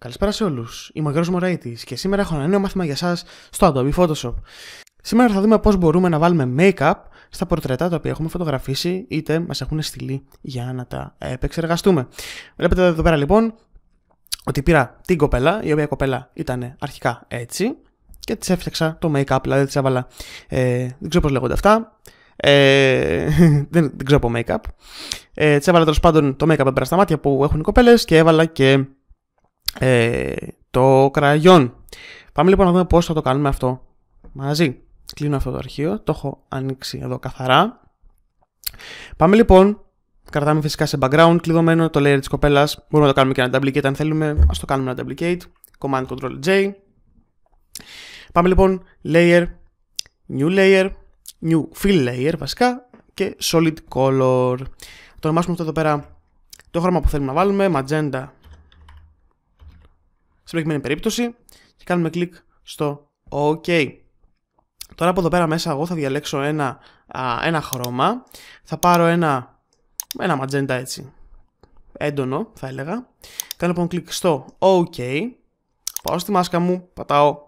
Καλησπέρα σε όλους. Είμαι ο Γιώργος Μωραήτη και σήμερα έχω ένα νέο μάθημα για εσά στο Adobe Photoshop. Σήμερα θα δούμε πώς μπορούμε να βάλουμε make-up στα πορτρέτα τα οποία έχουμε φωτογραφίσει είτε μας έχουν στείλει για να τα επεξεργαστούμε. Βλέπετε εδώ πέρα λοιπόν ότι πήρα την κοπέλα, η οποία κοπέλα ήταν αρχικά έτσι και της έφτιαξα το make-up, δηλαδή της έβαλα. Ε, δεν ξέρω πώς λέγονται αυτά. Ε, δεν, δεν ξέρω από make-up. Ε, της έβαλα τέλος πάντων το make-up πέρα στα μάτια που έχουν οι κοπέλες και έβαλα και ε, το κραγιόν. Πάμε λοιπόν να δούμε πώς θα το κάνουμε αυτό μαζί. Κλείνω αυτό το αρχείο, το έχω ανοίξει εδώ καθαρά. Πάμε λοιπόν, κρατάμε φυσικά σε background κλειδωμένο το layer της κοπέλας. Μπορούμε να το κάνουμε και ένα duplicate αν θέλουμε, ας το κάνουμε ένα duplicate. Command Ctrl J. Πάμε λοιπόν, layer, new layer, new fill layer βασικά και solid color. Το ονομάσουμε αυτό εδώ πέρα το χρώμα που θέλουμε να βάλουμε, magenta προηγούμενη περίπτωση και κάνουμε κλικ στο OK. Τώρα από εδώ πέρα μέσα εγώ θα διαλέξω ένα, χρώμα. Θα πάρω ένα, ένα ματζέντα έτσι έντονο θα έλεγα. Κάνω λοιπόν κλικ στο OK. Πάω στη μάσκα μου, πατάω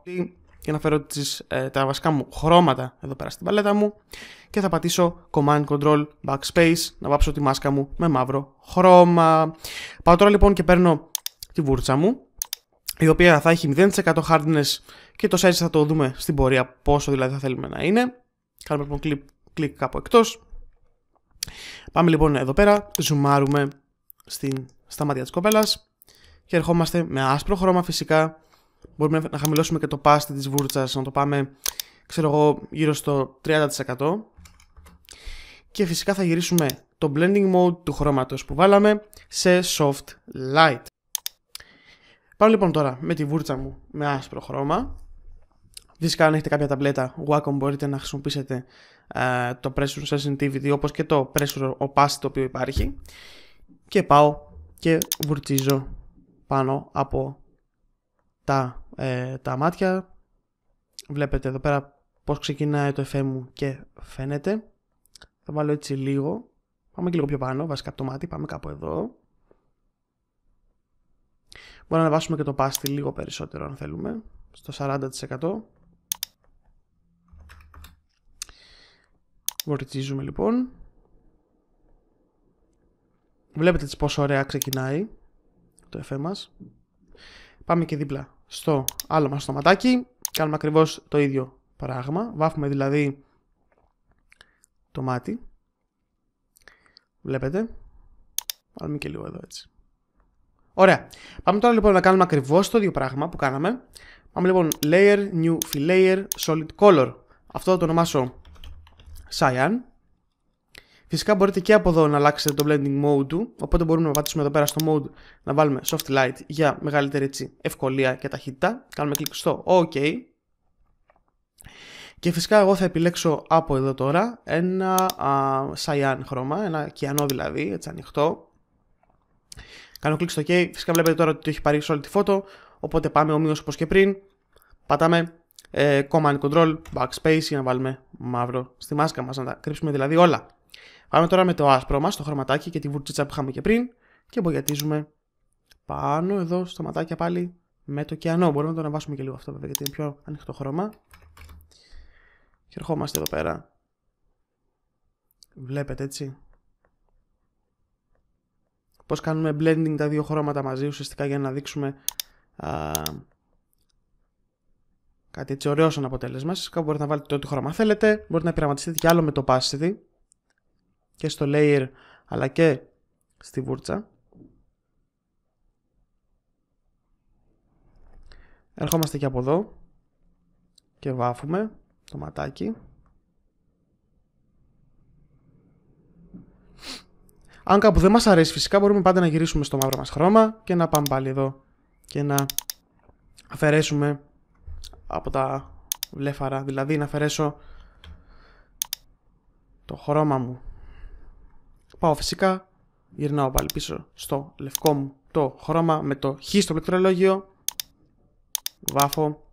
και να φέρω τις, ε, τα βασικά μου χρώματα εδώ πέρα στην παλέτα μου και θα πατήσω Command Control Backspace να βάψω τη μάσκα μου με μαύρο χρώμα. Πάω τώρα λοιπόν και παίρνω τη βούρτσα μου η οποία θα έχει 0% hardness και το size θα το δούμε στην πορεία πόσο δηλαδή θα θέλουμε να είναι. Κάνουμε λοιπόν κλικ κάπου εκτός. Πάμε λοιπόν εδώ πέρα, ζουμάρουμε στην, στα μάτια της κοπέλας και ερχόμαστε με άσπρο χρώμα φυσικά. Μπορούμε να χαμηλώσουμε και το πάστη της βούρτσας, να το πάμε ξέρω εγώ γύρω στο 30% και φυσικά θα γυρίσουμε το blending mode του χρώματος που βάλαμε σε soft light. Πάω λοιπόν τώρα με τη βούρτσα μου με άσπρο χρώμα. Φυσικά αν έχετε κάποια ταμπλέτα Wacom μπορείτε να χρησιμοποιήσετε ε, το Pressure TV, όπως και το Pressure Opacity το οποίο υπάρχει. Και πάω και βουρτίζω πάνω από τα, ε, τα μάτια. Βλέπετε εδώ πέρα πώς ξεκινάει το εφέ μου και φαίνεται. Θα βάλω έτσι λίγο. Πάμε και λίγο πιο πάνω βασικά από το μάτι. Πάμε κάπου εδώ. Μπορούμε να βάσουμε και το πάστι λίγο περισσότερο αν θέλουμε, στο 40%. Βορτίζουμε λοιπόν. Βλέπετε τις πόσο ωραία ξεκινάει το εφέ μας. Πάμε και δίπλα στο άλλο μας το ματάκι. Κάνουμε ακριβώς το ίδιο πράγμα. Βάφουμε δηλαδή το μάτι. Βλέπετε. Βάλουμε και λίγο εδώ έτσι. Ωραία. Πάμε τώρα λοιπόν να κάνουμε ακριβώς το ίδιο πράγμα που κάναμε. Πάμε λοιπόν layer, new fill layer, solid color. Αυτό θα το ονομάσω cyan. Φυσικά μπορείτε και από εδώ να αλλάξετε το blending mode του, οπότε μπορούμε να πατήσουμε εδώ πέρα στο mode να βάλουμε soft light για μεγαλύτερη έτσι, ευκολία και ταχύτητα. Κάνουμε κλικ στο OK. Και φυσικά εγώ θα επιλέξω από εδώ τώρα ένα cyan χρώμα, ένα κιανό δηλαδή, έτσι ανοιχτό. Κάνω κλικ στο OK, φυσικά βλέπετε τώρα ότι το έχει πάρει όλη τη φώτο, οπότε πάμε ομοίως όπως και πριν, πατάμε ε, Command Control, Backspace για να βάλουμε μαύρο στη μάσκα μας να τα κρύψουμε δηλαδή όλα. Πάμε τώρα με το άσπρο μας το χρωματάκι και τη βουρτσίτσα που είχαμε και πριν και μπογιατίζουμε πάνω εδώ στα ματάκια πάλι με το κιανό. Μπορούμε να το αναβάσουμε και λίγο αυτό βέβαια γιατί είναι πιο ανοιχτό χρώμα. Και ερχόμαστε εδώ πέρα. Βλέπετε έτσι πώς κάνουμε blending τα δύο χρώματα μαζί ουσιαστικά για να δείξουμε α, κάτι έτσι ωραίο σαν αποτέλεσμα. Κάπου μπορείτε να βάλετε ό,τι χρώμα θέλετε, μπορείτε να πειραματιστείτε κι άλλο με το opacity και στο layer αλλά και στη βούρτσα. Ερχόμαστε και από εδώ και βάφουμε το ματάκι. Αν κάπου δεν μας αρέσει, φυσικά μπορούμε πάντα να γυρίσουμε στο μαύρο μας χρώμα και να πάμε πάλι εδώ και να αφαιρέσουμε από τα βλέφαρα. Δηλαδή να αφαιρέσω το χρώμα μου. Πάω φυσικά, γυρνάω πάλι πίσω στο λευκό μου το χρώμα με το χ στο πληκτρολόγιο. Βάφω.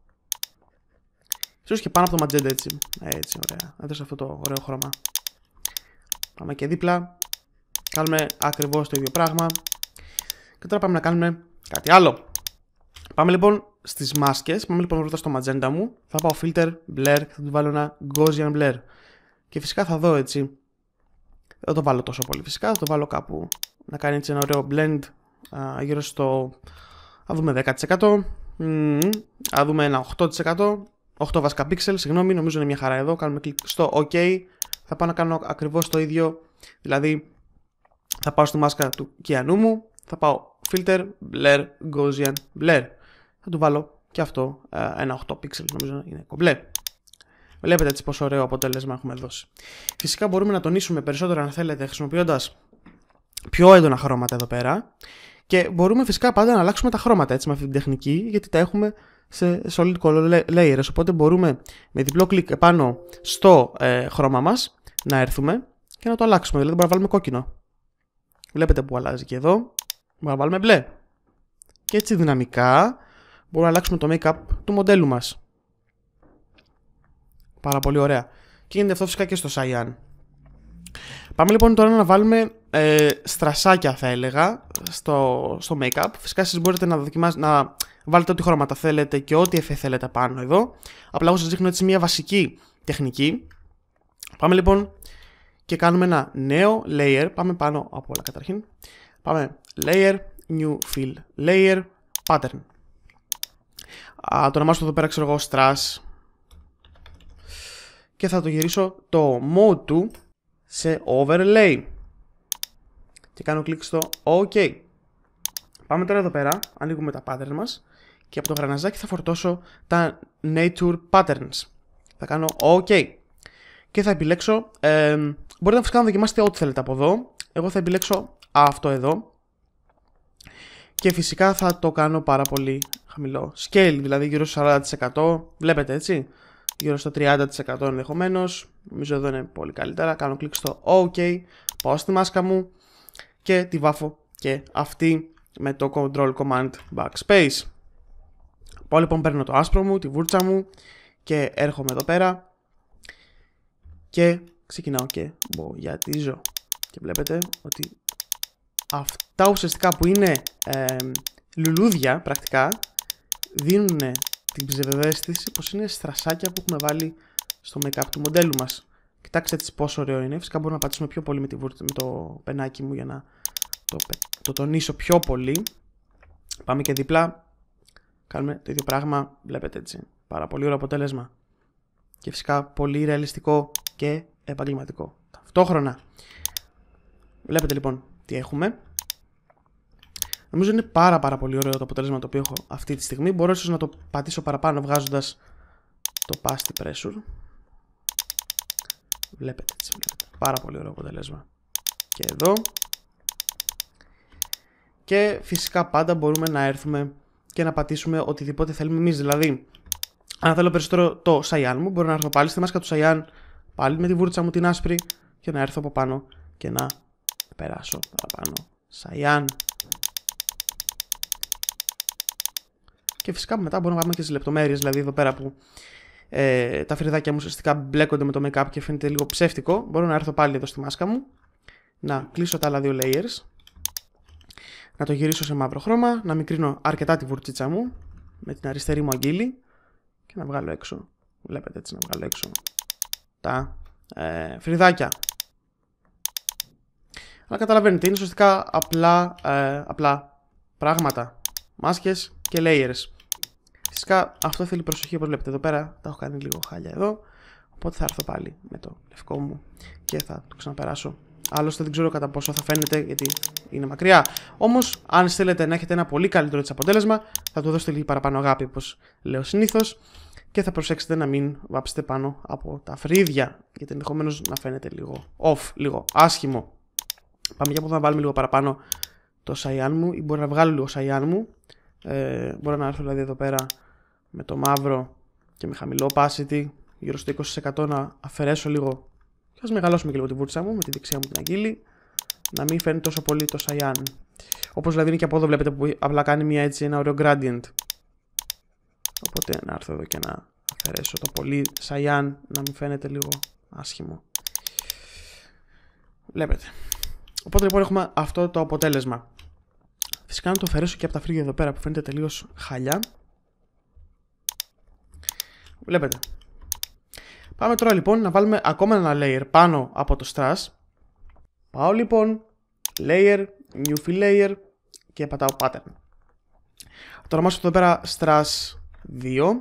Ίσως και πάνω από το ματζέντα έτσι. Ε, έτσι, ωραία. έτσι αυτό το ωραίο χρώμα. Πάμε και δίπλα. Κάνουμε ακριβώς το ίδιο πράγμα. Και τώρα πάμε να κάνουμε κάτι άλλο. Πάμε λοιπόν στις μάσκες. Πάμε λοιπόν πρώτα στο ματζέντα μου. Θα πάω filter, blur, θα του βάλω ένα Gaussian blur. Και φυσικά θα δω έτσι. Δεν το βάλω τόσο πολύ φυσικά, θα το βάλω κάπου να κάνει έτσι ένα ωραίο blend γύρω στο... Θα δούμε 10%. θα δούμε ένα 8%. 8 βασικά pixel, συγγνώμη, νομίζω είναι μια χαρά εδώ. Κάνουμε κλικ στο OK. Θα πάω να κάνω ακριβώς το ίδιο. Δηλαδή θα πάω στη μάσκα του κιανού μου, θα πάω filter, blur, gaussian, blur. Θα του βάλω και αυτό ε, ένα 8 pixel νομίζω είναι κομπλέ. Βλέπετε έτσι πόσο ωραίο αποτέλεσμα έχουμε δώσει. Φυσικά μπορούμε να τονίσουμε περισσότερο αν θέλετε χρησιμοποιώντας πιο έντονα χρώματα εδώ πέρα και μπορούμε φυσικά πάντα να αλλάξουμε τα χρώματα έτσι με αυτή την τεχνική γιατί τα έχουμε σε solid color layers οπότε μπορούμε με διπλό κλικ επάνω στο ε, χρώμα μας να έρθουμε και να το αλλάξουμε δηλαδή μπορούμε να βάλουμε κόκκινο Βλέπετε που αλλάζει και εδώ. Μπορούμε να βάλουμε μπλε. Και έτσι δυναμικά μπορούμε να αλλάξουμε το make-up του μοντέλου μας. Πάρα πολύ ωραία. Και γίνεται αυτό φυσικά και στο Cyan. Πάμε λοιπόν τώρα να βάλουμε ε, στρασάκια θα έλεγα στο, στο make-up. Φυσικά εσείς μπορείτε να, δοκιμάσετε, να βάλετε ό,τι χρώματα θέλετε και ό,τι εφέ θέλετε πάνω εδώ. Απλά εγώ σας δείχνω έτσι μια βασική τεχνική. Πάμε λοιπόν και κάνουμε ένα νέο layer. Πάμε πάνω από όλα καταρχήν. Πάμε layer, new fill layer, pattern. το ονομάσω εδώ πέρα ξέρω εγώ strass και θα το γυρίσω το mode του σε overlay και κάνω κλικ στο ok. Πάμε τώρα εδώ πέρα, ανοίγουμε τα pattern μας και από το γραναζάκι θα φορτώσω τα nature patterns. Θα κάνω ok και θα επιλέξω. Ε, μπορείτε φυσικά να δοκιμάσετε ό,τι θέλετε από εδώ. Εγώ θα επιλέξω αυτό εδώ. Και φυσικά θα το κάνω πάρα πολύ χαμηλό. Scale, δηλαδή γύρω στο 40%. Βλέπετε έτσι. Γύρω στο 30% ενδεχομένως. Νομίζω εδώ είναι πολύ καλύτερα. Κάνω κλικ στο OK. Πάω στη μάσκα μου και τη βάφω και αυτή με το Control Command Backspace. Πάω λοιπόν παίρνω το άσπρο μου, τη βούρτσα μου και έρχομαι εδώ πέρα και ξεκινάω και μπογιατίζω και βλέπετε ότι αυτά ουσιαστικά που είναι ε, λουλούδια πρακτικά δίνουν την ψευδέστηση πως είναι στρασάκια που έχουμε βάλει στο make-up του μοντέλου μας. Κοιτάξτε τίς πόσο ωραίο είναι. Φυσικά μπορώ να πατήσουμε πιο πολύ με, τη, με το πενάκι μου για να το, το τονίσω πιο πολύ. Πάμε και διπλά. Κάνουμε το ίδιο πράγμα. Βλέπετε έτσι. Πάρα πολύ ωραίο αποτέλεσμα. Και φυσικά πολύ ρεαλιστικό και επαγγελματικό. Ταυτόχρονα, βλέπετε λοιπόν τι έχουμε. Νομίζω είναι πάρα πάρα πολύ ωραίο το αποτέλεσμα το οποίο έχω αυτή τη στιγμή. Μπορώ ίσως να το πατήσω παραπάνω βγάζοντας το pasty pressure. Βλέπετε έτσι, βλέπετε. Πάρα πολύ ωραίο αποτέλεσμα. Και εδώ. Και φυσικά πάντα μπορούμε να έρθουμε και να πατήσουμε οτιδήποτε θέλουμε εμείς. Δηλαδή, αν θέλω περισσότερο το cyan μου, μπορώ να έρθω πάλι στη μάσκα του cyan, πάλι με τη βούρτσα μου την άσπρη και να έρθω από πάνω και να περάσω παραπάνω. Σαϊάν. Και φυσικά μετά μπορούμε να πάμε και στις λεπτομέρειες, δηλαδή εδώ πέρα που ε, τα φρυδάκια μου ουσιαστικά μπλέκονται με το make-up και φαίνεται λίγο ψεύτικο. Μπορώ να έρθω πάλι εδώ στη μάσκα μου, να κλείσω τα άλλα δύο layers, να το γυρίσω σε μαύρο χρώμα, να μικρύνω αρκετά τη βουρτσίτσα μου με την αριστερή μου αγγίλη και να βγάλω έξω. Βλέπετε έτσι να βγάλω έξω τα ε, φρυδάκια. Αλλά καταλαβαίνετε, είναι σωστικά απλά, ε, απλά πράγματα. Μάσκες και layers. Φυσικά αυτό θέλει προσοχή όπως βλέπετε εδώ πέρα. Τα έχω κάνει λίγο χάλια εδώ. Οπότε θα έρθω πάλι με το λευκό μου και θα το ξαναπεράσω. Άλλωστε δεν ξέρω κατά πόσο θα φαίνεται γιατί είναι μακριά. Όμως, αν θέλετε να έχετε ένα πολύ καλύτερο αποτέλεσμα, θα του δώσετε λίγο παραπάνω αγάπη όπως λέω συνήθως και θα προσέξετε να μην βάψετε πάνω από τα φρύδια γιατί ενδεχομένως να φαίνεται λίγο off, λίγο άσχημο. Πάμε για που θα βάλουμε λίγο παραπάνω το σαϊάν μου ή μπορώ να βγάλω λίγο σαϊάν μου. Ε, μπορώ να έρθω δηλαδή εδώ πέρα με το μαύρο και με χαμηλό opacity γύρω στο 20% να αφαιρέσω λίγο και ας μεγαλώσουμε και λίγο τη βούρτσα μου με τη δεξιά μου την αγγίλη, να μην φαίνεται τόσο πολύ το σαϊάν. Όπως δηλαδή είναι και από εδώ βλέπετε που απλά κάνει μια, έτσι, ένα ωραίο gradient Οπότε να έρθω εδώ και να αφαιρέσω το πολύ σαγιάν να μην φαίνεται λίγο άσχημο. Βλέπετε. Οπότε λοιπόν έχουμε αυτό το αποτέλεσμα. Φυσικά να το αφαιρέσω και από τα φρύδια εδώ πέρα που φαίνεται τελείως χαλιά. Βλέπετε. Πάμε τώρα λοιπόν να βάλουμε ακόμα ένα layer πάνω από το strass. Πάω λοιπόν layer, new fill layer και πατάω pattern. Το ονομάζω εδώ πέρα strass 2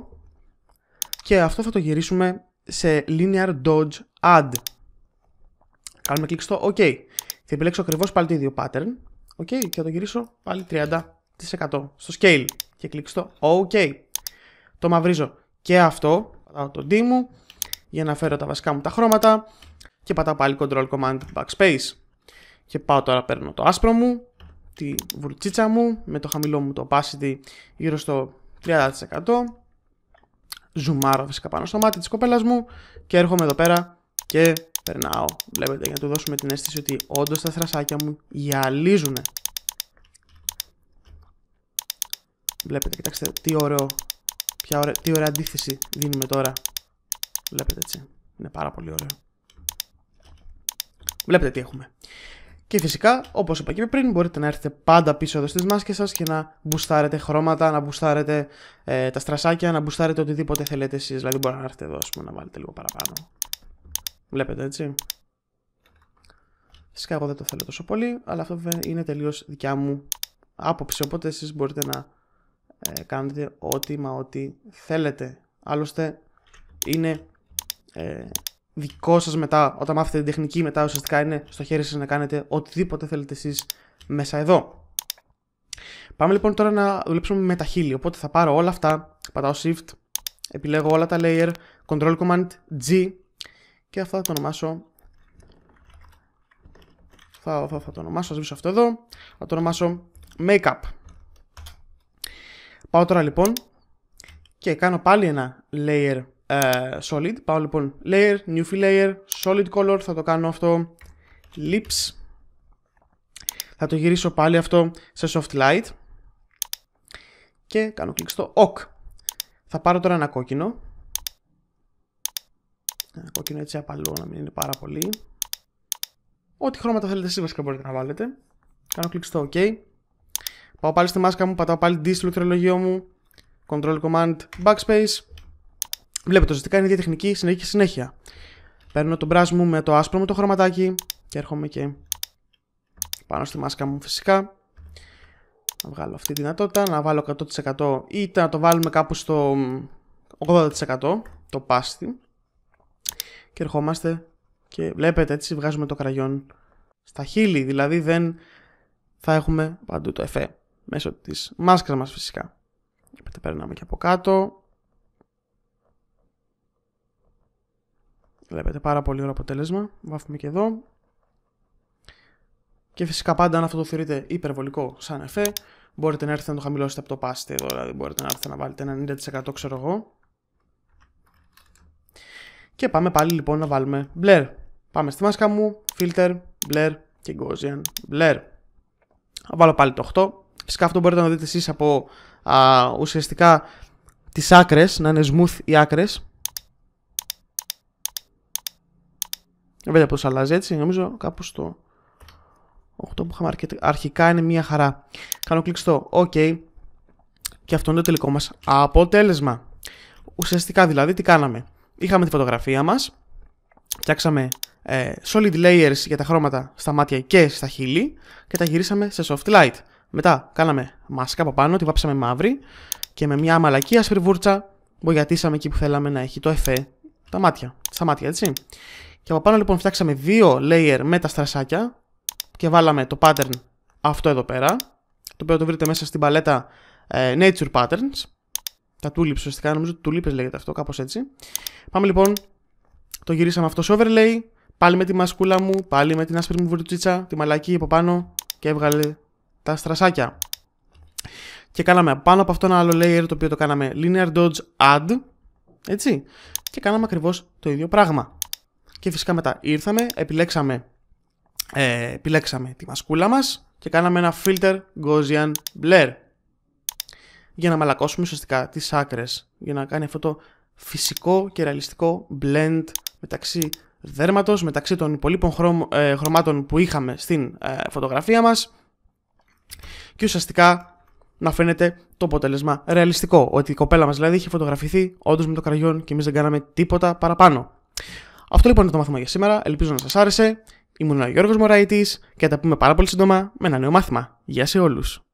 και αυτό θα το γυρίσουμε σε linear dodge add. Κάνουμε κλικ στο OK. Θα επιλέξω ακριβώς πάλι το ίδιο pattern. OK και θα το γυρίσω πάλι 30% στο scale και κλικ στο OK. Το μαυρίζω και αυτό. Πατάω το D μου για να φέρω τα βασικά μου τα χρώματα και πατάω πάλι Ctrl Command Backspace. Και πάω τώρα παίρνω το άσπρο μου, τη βουρτσίτσα μου με το χαμηλό μου το opacity γύρω στο 30%. Ζουμάρω φυσικά πάνω στο μάτι της κοπέλας μου και έρχομαι εδώ πέρα και περνάω. Βλέπετε, για να του δώσουμε την αίσθηση ότι όντως τα θρασάκια μου γυαλίζουν Βλέπετε, κοιτάξτε τι ωραίο, ποια ωραία, τι ωραία αντίθεση δίνουμε τώρα. Βλέπετε έτσι, είναι πάρα πολύ ωραίο. Βλέπετε τι έχουμε. Και φυσικά, όπως είπα και πριν, μπορείτε να έρθετε πάντα πίσω εδώ στις μάσκες σας και να μπουστάρετε χρώματα, να μπουστάρετε ε, τα στρασάκια, να μπουστάρετε οτιδήποτε θέλετε εσείς. Δηλαδή, μπορείτε να έρθετε εδώ, ας πούμε, να βάλετε λίγο παραπάνω. Βλέπετε έτσι. Φυσικά, εγώ δεν το θέλω τόσο πολύ, αλλά αυτό βέβαια είναι τελείως δικιά μου άποψη. Οπότε, εσείς μπορείτε να ε, κάνετε ό,τι μα ό,τι θέλετε. Άλλωστε, είναι ε, δικό σας μετά, όταν μάθετε την τεχνική, μετά ουσιαστικά είναι στο χέρι σας να κάνετε οτιδήποτε θέλετε εσείς μέσα εδώ. Πάμε λοιπόν τώρα να δουλέψουμε με τα χείλη. Οπότε θα πάρω όλα αυτά, πατάω Shift, επιλέγω όλα τα layer, Control Command G και αυτό θα το ονομάσω. Θα, θα, το ονομάσω, θα αυτό εδώ. Θα το ονομάσω Makeup. Πάω τώρα λοιπόν και κάνω πάλι ένα layer ε, solid. Πάω λοιπόν layer, new fill layer, solid color, θα το κάνω αυτό, lips. Θα το γυρίσω πάλι αυτό σε soft light. Και κάνω κλικ στο OK. Θα πάρω τώρα ένα κόκκινο. Ένα κόκκινο έτσι απαλό να μην είναι πάρα πολύ. Ό,τι χρώματα θέλετε εσείς βασικά μπορείτε να βάλετε. Κάνω κλικ στο OK. Πάω πάλι στη μάσκα μου, πατάω πάλι το λογιό μου. Control Command Backspace. Βλέπετε, ουσιαστικά είναι η ίδια τεχνική συνέχεια και συνέχεια. Παίρνω το brush μου με το άσπρο μου το χρωματάκι και έρχομαι και πάνω στη μάσκα μου φυσικά. Να βγάλω αυτή τη δυνατότητα, να βάλω 100% ή να το βάλουμε κάπου στο 80% το πάστι. Και ερχόμαστε και βλέπετε έτσι βγάζουμε το κραγιόν στα χείλη, δηλαδή δεν θα έχουμε παντού το εφέ μέσω της μάσκας μας φυσικά. Παίρναμε και από κάτω, Βλέπετε πάρα πολύ ωραίο αποτέλεσμα. Βάφουμε και εδώ. Και φυσικά πάντα αν αυτό το θεωρείτε υπερβολικό σαν εφέ, μπορείτε να έρθετε να το χαμηλώσετε από το past εδώ, δηλαδή μπορείτε να έρθετε να βάλετε ένα 90% ξέρω εγώ. Και πάμε πάλι λοιπόν να βάλουμε blur. Πάμε στη μάσκα μου, filter, blur και Gaussian blur. Θα βάλω πάλι το 8. Φυσικά αυτό μπορείτε να δείτε εσείς από α, ουσιαστικά τις άκρες, να είναι smooth οι άκρες, Ε, βέβαια πως αλλάζει έτσι, νομίζω κάπου στο 8 που είχαμε αρχικά είναι μια χαρά. Κάνω κλικ στο OK και αυτό είναι το τελικό μας αποτέλεσμα. Ουσιαστικά δηλαδή τι κάναμε. Είχαμε τη φωτογραφία μας, φτιάξαμε ε, solid layers για τα χρώματα στα μάτια και στα χείλη και τα γυρίσαμε σε soft light. Μετά κάναμε μάσκα από πάνω, τη βάψαμε μαύρη και με μια μαλακή άσπρη βούρτσα μπογιατίσαμε εκεί που θέλαμε να έχει το εφέ τα μάτια, στα μάτια έτσι. Και από πάνω λοιπόν φτιάξαμε δύο layer με τα στρασάκια και βάλαμε το pattern αυτό εδώ πέρα, το οποίο το βρείτε μέσα στην παλέτα ε, Nature Patterns. Τα tulips ουσιαστικά, νομίζω ότι tulips λέγεται αυτό, κάπως έτσι. Πάμε λοιπόν, το γυρίσαμε αυτό σε overlay, πάλι με τη μασκούλα μου, πάλι με την άσπρη μου βουρτσίτσα, τη μαλακή από πάνω και έβγαλε τα στρασάκια. Και κάναμε πάνω από αυτό ένα άλλο layer το οποίο το κάναμε linear dodge add, έτσι, και κάναμε ακριβώς το ίδιο πράγμα. Και φυσικά μετά ήρθαμε, επιλέξαμε, ε, επιλέξαμε τη μασκούλα μας και κάναμε ένα filter Gaussian Blur για να μαλακώσουμε ουσιαστικά τις άκρες, για να κάνει αυτό το φυσικό και ρεαλιστικό blend μεταξύ δέρματος, μεταξύ των υπολείπων ε, χρωμάτων που είχαμε στην ε, φωτογραφία μας και ουσιαστικά να φαίνεται το αποτέλεσμα ρεαλιστικό. Ότι η κοπέλα μας δηλαδή είχε φωτογραφηθεί όντως με το κραγιόν και εμείς δεν κάναμε τίποτα παραπάνω. Αυτό λοιπόν είναι το μάθημα για σήμερα. Ελπίζω να σας άρεσε. Ήμουν ο Γιώργος Μωραήτη και θα τα πούμε πάρα πολύ σύντομα με ένα νέο μάθημα. Γεια σε όλους.